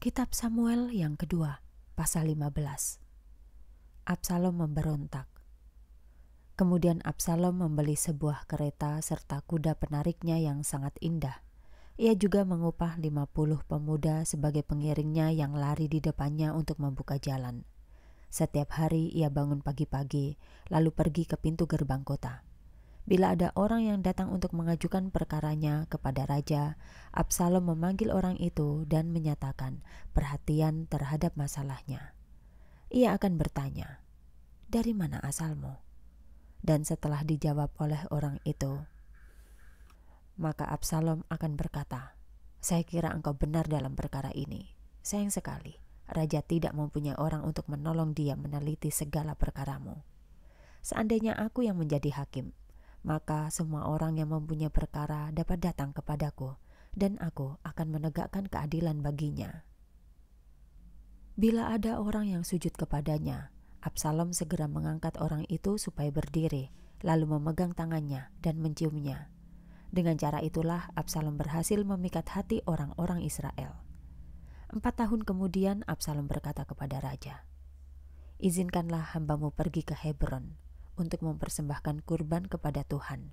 Kitab Samuel yang kedua, pasal 15. Absalom memberontak. Kemudian Absalom membeli sebuah kereta serta kuda penariknya yang sangat indah. Ia juga mengupah 50 pemuda sebagai pengiringnya yang lari di depannya untuk membuka jalan. Setiap hari ia bangun pagi-pagi, lalu pergi ke pintu gerbang kota. Bila ada orang yang datang untuk mengajukan perkaranya kepada raja, Absalom memanggil orang itu dan menyatakan perhatian terhadap masalahnya. Ia akan bertanya, "Dari mana asalmu?" Dan setelah dijawab oleh orang itu, maka Absalom akan berkata, "Saya kira engkau benar dalam perkara ini. Sayang sekali, raja tidak mempunyai orang untuk menolong dia meneliti segala perkaramu." Seandainya aku yang menjadi hakim, maka semua orang yang mempunyai perkara dapat datang kepadaku, dan aku akan menegakkan keadilan baginya. Bila ada orang yang sujud kepadanya, Absalom segera mengangkat orang itu supaya berdiri, lalu memegang tangannya dan menciumnya. Dengan cara itulah Absalom berhasil memikat hati orang-orang Israel. Empat tahun kemudian Absalom berkata kepada raja, Izinkanlah hambamu pergi ke Hebron, untuk mempersembahkan kurban kepada Tuhan.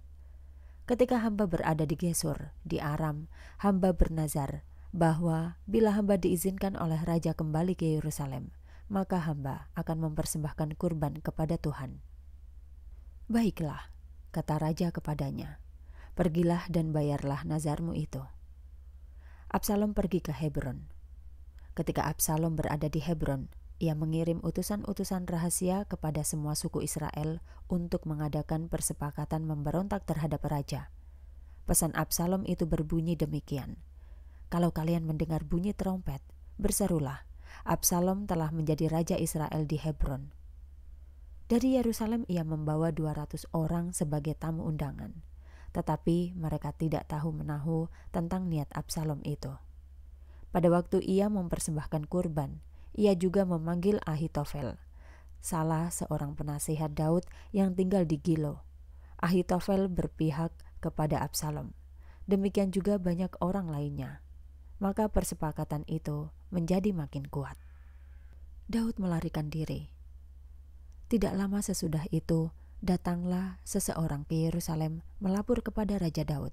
Ketika hamba berada di Gesur, di Aram, hamba bernazar bahwa bila hamba diizinkan oleh raja kembali ke Yerusalem, maka hamba akan mempersembahkan kurban kepada Tuhan. Baiklah, kata raja kepadanya, pergilah dan bayarlah nazarmu itu. Absalom pergi ke Hebron. Ketika Absalom berada di Hebron, ia mengirim utusan-utusan rahasia kepada semua suku Israel untuk mengadakan persepakatan memberontak terhadap raja. Pesan Absalom itu berbunyi demikian: "Kalau kalian mendengar bunyi trompet, berserulah, Absalom telah menjadi raja Israel di Hebron." Dari Yerusalem ia membawa 200 orang sebagai tamu undangan, tetapi mereka tidak tahu menahu tentang niat Absalom itu. Pada waktu ia mempersembahkan kurban, ia juga memanggil Ahitofel, salah seorang penasehat Daud yang tinggal di Gilo. Ahitofel berpihak kepada Absalom. Demikian juga banyak orang lainnya. Maka persepakatan itu menjadi makin kuat. Daud melarikan diri. Tidak lama sesudah itu, datanglah seseorang ke Yerusalem melapor kepada Raja Daud.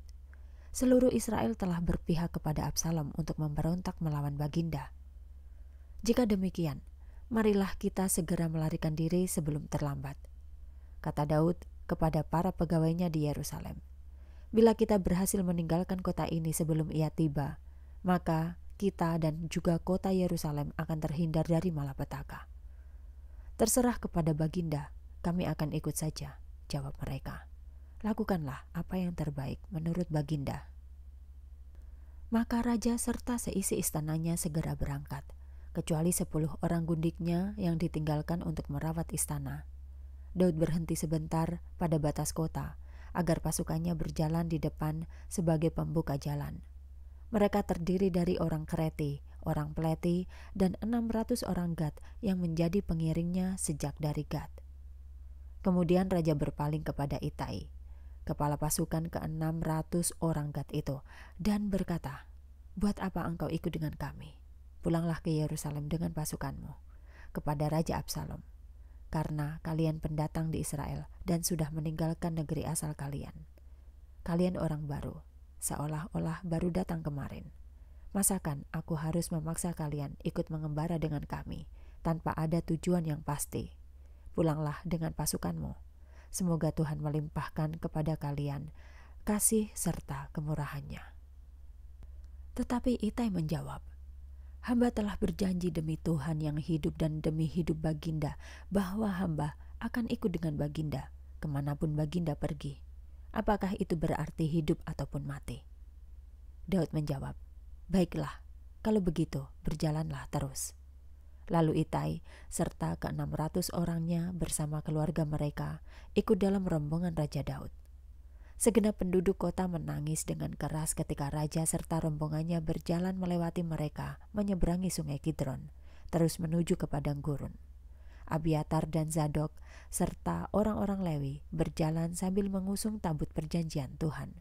Seluruh Israel telah berpihak kepada Absalom untuk memberontak melawan Baginda. Jika demikian, marilah kita segera melarikan diri sebelum terlambat. Kata Daud kepada para pegawainya di Yerusalem. Bila kita berhasil meninggalkan kota ini sebelum ia tiba, maka kita dan juga kota Yerusalem akan terhindar dari malapetaka. Terserah kepada Baginda, kami akan ikut saja, jawab mereka. Lakukanlah apa yang terbaik menurut Baginda. Maka raja serta seisi istananya segera berangkat kecuali sepuluh orang gundiknya yang ditinggalkan untuk merawat istana. Daud berhenti sebentar pada batas kota agar pasukannya berjalan di depan sebagai pembuka jalan. Mereka terdiri dari orang Kereti, orang Pleti, dan 600 orang Gad yang menjadi pengiringnya sejak dari Gad. Kemudian raja berpaling kepada Itai, kepala pasukan ke ratus orang Gad itu, dan berkata, "Buat apa engkau ikut dengan kami?" Pulanglah ke Yerusalem dengan pasukanmu kepada Raja Absalom, karena kalian pendatang di Israel dan sudah meninggalkan negeri asal kalian. Kalian orang baru, seolah-olah baru datang kemarin. Masakan aku harus memaksa kalian ikut mengembara dengan kami tanpa ada tujuan yang pasti? Pulanglah dengan pasukanmu. Semoga Tuhan melimpahkan kepada kalian kasih serta kemurahannya. Tetapi Itai menjawab, Hamba telah berjanji demi Tuhan yang hidup dan demi hidup Baginda bahwa hamba akan ikut dengan Baginda kemanapun Baginda pergi. Apakah itu berarti hidup ataupun mati? Daud menjawab, Baiklah, kalau begitu berjalanlah terus. Lalu Itai serta ke-600 orangnya bersama keluarga mereka ikut dalam rombongan Raja Daud. Segenap penduduk kota menangis dengan keras ketika raja serta rombongannya berjalan melewati mereka, menyeberangi sungai Kidron, terus menuju ke padang gurun. Abiatar dan Zadok, serta orang-orang Lewi berjalan sambil mengusung tabut perjanjian Tuhan.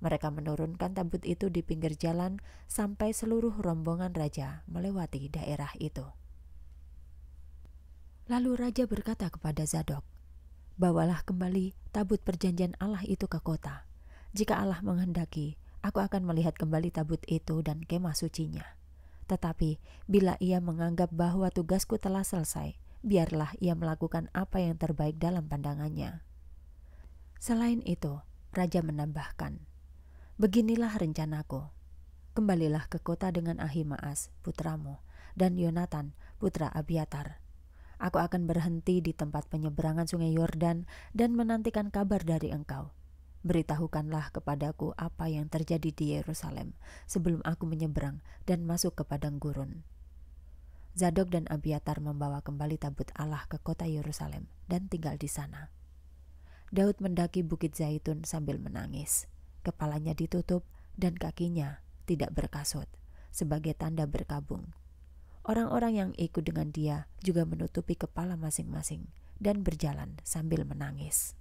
Mereka menurunkan tabut itu di pinggir jalan sampai seluruh rombongan raja melewati daerah itu. Lalu raja berkata kepada Zadok, bawalah kembali tabut perjanjian Allah itu ke kota. Jika Allah menghendaki, aku akan melihat kembali tabut itu dan kemah sucinya. Tetapi bila ia menganggap bahwa tugasku telah selesai, biarlah ia melakukan apa yang terbaik dalam pandangannya. Selain itu, raja menambahkan, "Beginilah rencanaku. Kembalilah ke kota dengan Ahimaas, putramu, dan Yonatan, putra Abiatar." Aku akan berhenti di tempat penyeberangan sungai Yordan dan menantikan kabar dari engkau. Beritahukanlah kepadaku apa yang terjadi di Yerusalem sebelum aku menyeberang dan masuk ke padang gurun. Zadok dan Abiatar membawa kembali tabut Allah ke kota Yerusalem dan tinggal di sana. Daud mendaki Bukit Zaitun sambil menangis. Kepalanya ditutup dan kakinya tidak berkasut sebagai tanda berkabung. Orang-orang yang ikut dengan dia juga menutupi kepala masing-masing dan berjalan sambil menangis.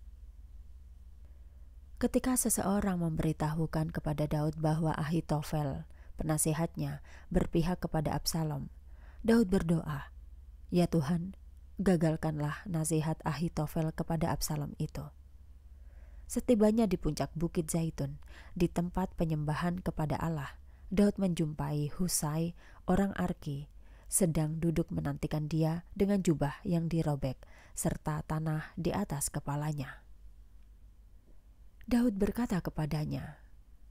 Ketika seseorang memberitahukan kepada Daud bahwa Ahitofel, penasehatnya, berpihak kepada Absalom, Daud berdoa, "Ya Tuhan, gagalkanlah nasihat Ahitofel kepada Absalom itu." Setibanya di puncak Bukit Zaitun, di tempat penyembahan kepada Allah, Daud menjumpai Husai, orang Arki, sedang duduk menantikan dia dengan jubah yang dirobek serta tanah di atas kepalanya. Daud berkata kepadanya,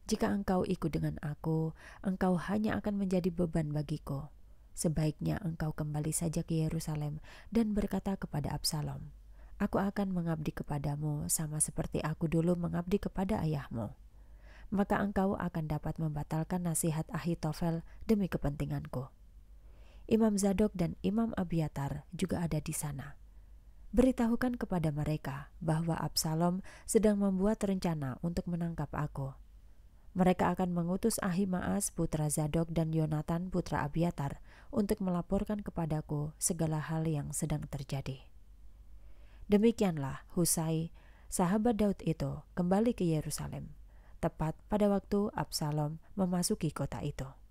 "Jika engkau ikut dengan aku, engkau hanya akan menjadi beban bagiku. Sebaiknya engkau kembali saja ke Yerusalem dan berkata kepada Absalom, 'Aku akan mengabdi kepadamu sama seperti aku dulu mengabdi kepada ayahmu.' Maka engkau akan dapat membatalkan nasihat Ahitofel demi kepentinganku." Imam Zadok dan Imam Abiatar juga ada di sana. Beritahukan kepada mereka bahwa Absalom sedang membuat rencana untuk menangkap aku. Mereka akan mengutus Ahimaas putra Zadok dan Yonatan putra Abiatar untuk melaporkan kepadaku segala hal yang sedang terjadi. Demikianlah Husai, sahabat Daud itu, kembali ke Yerusalem, tepat pada waktu Absalom memasuki kota itu.